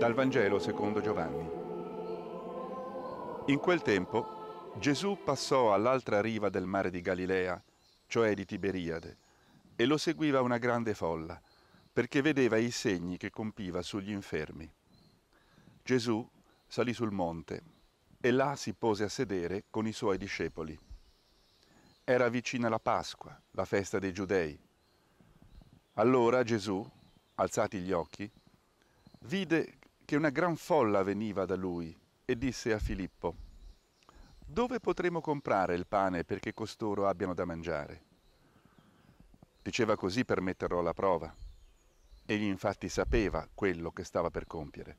Dal Vangelo secondo Giovanni. In quel tempo Gesù passò all'altra riva del mare di Galilea, cioè di Tiberiade, e lo seguiva una grande folla, perché vedeva i segni che compiva sugli infermi. Gesù salì sul monte e là si pose a sedere con i suoi discepoli. Era vicina la Pasqua, la festa dei giudei. Allora Gesù, alzati gli occhi, vide che una gran folla veniva da lui e disse a Filippo, Dove potremo comprare il pane perché costoro abbiano da mangiare? Diceva così per metterlo alla prova. Egli infatti sapeva quello che stava per compiere.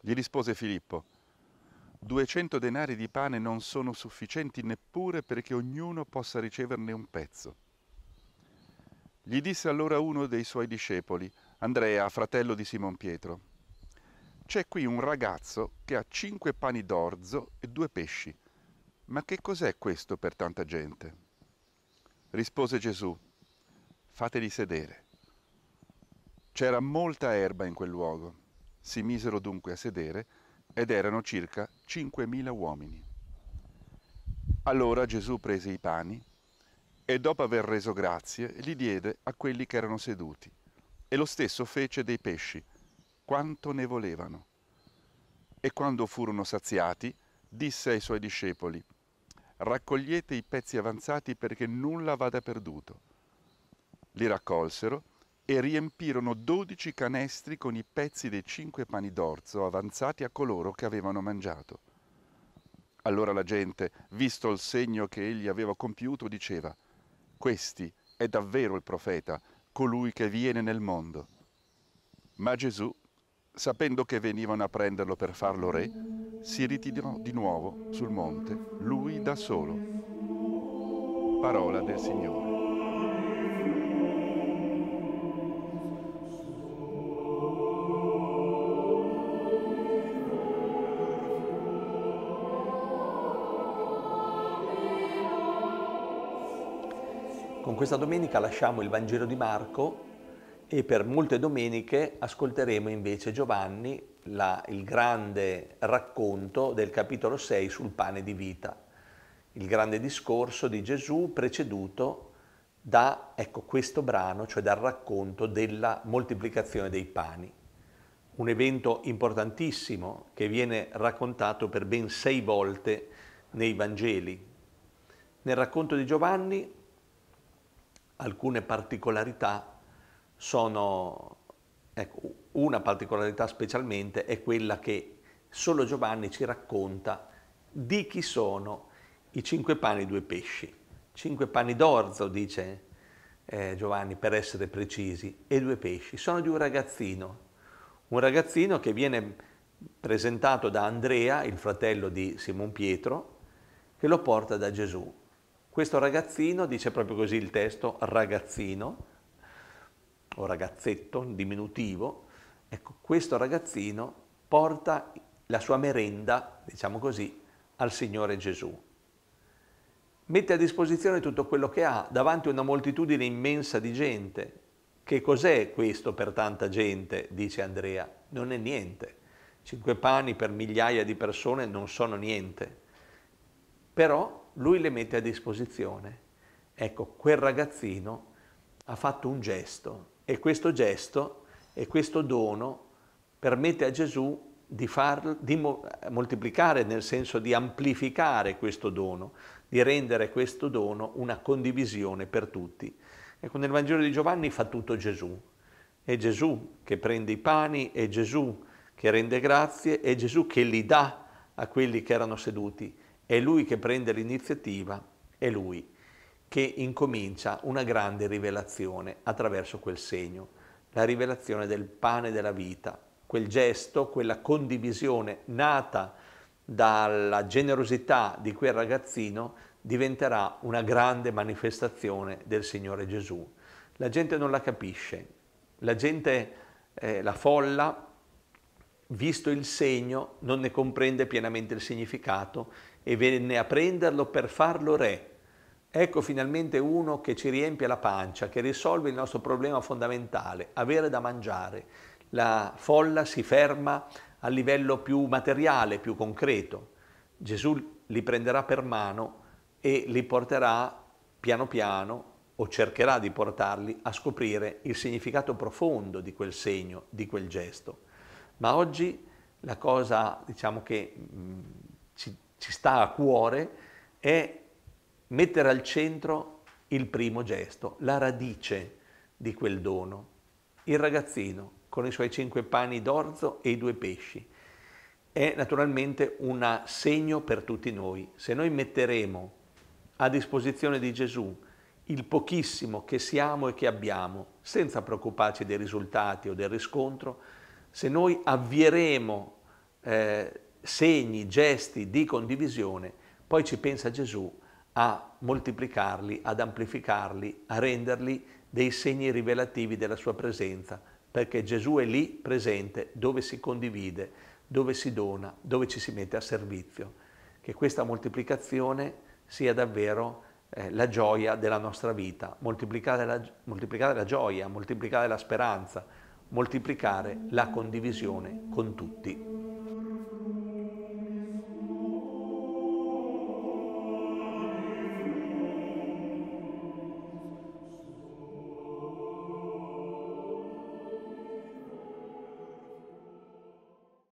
Gli rispose Filippo, 200 denari di pane non sono sufficienti neppure perché ognuno possa riceverne un pezzo. Gli disse allora uno dei suoi discepoli, Andrea, fratello di Simon Pietro, c'è qui un ragazzo che ha cinque pani d'orzo e due pesci. Ma che cos'è questo per tanta gente? Rispose Gesù, fateli sedere. C'era molta erba in quel luogo. Si misero dunque a sedere ed erano circa 5.000 uomini. Allora Gesù prese i pani e dopo aver reso grazie li diede a quelli che erano seduti e lo stesso fece dei pesci quanto ne volevano. E quando furono saziati, disse ai suoi discepoli, raccogliete i pezzi avanzati perché nulla vada perduto. Li raccolsero e riempirono dodici canestri con i pezzi dei cinque pani d'orzo avanzati a coloro che avevano mangiato. Allora la gente, visto il segno che egli aveva compiuto, diceva, Questi è davvero il profeta, colui che viene nel mondo. Ma Gesù sapendo che venivano a prenderlo per farlo re, si ritirò di nuovo sul monte, lui da solo. Parola del Signore. Con questa domenica lasciamo il Vangelo di Marco e per molte domeniche ascolteremo invece Giovanni, la, il grande racconto del capitolo 6 sul pane di vita, il grande discorso di Gesù preceduto da ecco, questo brano, cioè dal racconto della moltiplicazione dei pani. Un evento importantissimo che viene raccontato per ben sei volte nei Vangeli. Nel racconto di Giovanni alcune particolarità sono, ecco, una particolarità specialmente è quella che solo Giovanni ci racconta di chi sono i cinque pani e due pesci. Cinque pani d'orzo, dice eh, Giovanni, per essere precisi, e due pesci. Sono di un ragazzino, un ragazzino che viene presentato da Andrea, il fratello di Simon Pietro, che lo porta da Gesù. Questo ragazzino, dice proprio così il testo, ragazzino, o ragazzetto, diminutivo, ecco, questo ragazzino porta la sua merenda, diciamo così, al Signore Gesù. Mette a disposizione tutto quello che ha davanti a una moltitudine immensa di gente. Che cos'è questo per tanta gente? dice Andrea. Non è niente. Cinque pani per migliaia di persone non sono niente. Però lui le mette a disposizione. Ecco, quel ragazzino ha fatto un gesto e questo gesto e questo dono permette a Gesù di, far, di moltiplicare, nel senso di amplificare questo dono, di rendere questo dono una condivisione per tutti. Ecco, nel Vangelo di Giovanni fa tutto Gesù. È Gesù che prende i pani, è Gesù che rende grazie, è Gesù che li dà a quelli che erano seduti, è Lui che prende l'iniziativa, è Lui che incomincia una grande rivelazione attraverso quel segno, la rivelazione del pane della vita, quel gesto, quella condivisione nata dalla generosità di quel ragazzino diventerà una grande manifestazione del Signore Gesù. La gente non la capisce, la gente, eh, la folla, visto il segno, non ne comprende pienamente il significato e venne a prenderlo per farlo re, Ecco finalmente uno che ci riempie la pancia, che risolve il nostro problema fondamentale, avere da mangiare. La folla si ferma a livello più materiale, più concreto. Gesù li prenderà per mano e li porterà piano piano, o cercherà di portarli, a scoprire il significato profondo di quel segno, di quel gesto. Ma oggi la cosa diciamo, che mh, mm, ci, ci sta a cuore è mettere al centro il primo gesto, la radice di quel dono. Il ragazzino con i suoi cinque pani d'orzo e i due pesci è naturalmente un segno per tutti noi. Se noi metteremo a disposizione di Gesù il pochissimo che siamo e che abbiamo, senza preoccuparci dei risultati o del riscontro, se noi avvieremo eh, segni, gesti di condivisione, poi ci pensa Gesù a moltiplicarli, ad amplificarli, a renderli dei segni rivelativi della sua presenza, perché Gesù è lì presente dove si condivide, dove si dona, dove ci si mette a servizio. Che questa moltiplicazione sia davvero eh, la gioia della nostra vita, moltiplicare la, moltiplicare la gioia, moltiplicare la speranza, moltiplicare la condivisione con tutti.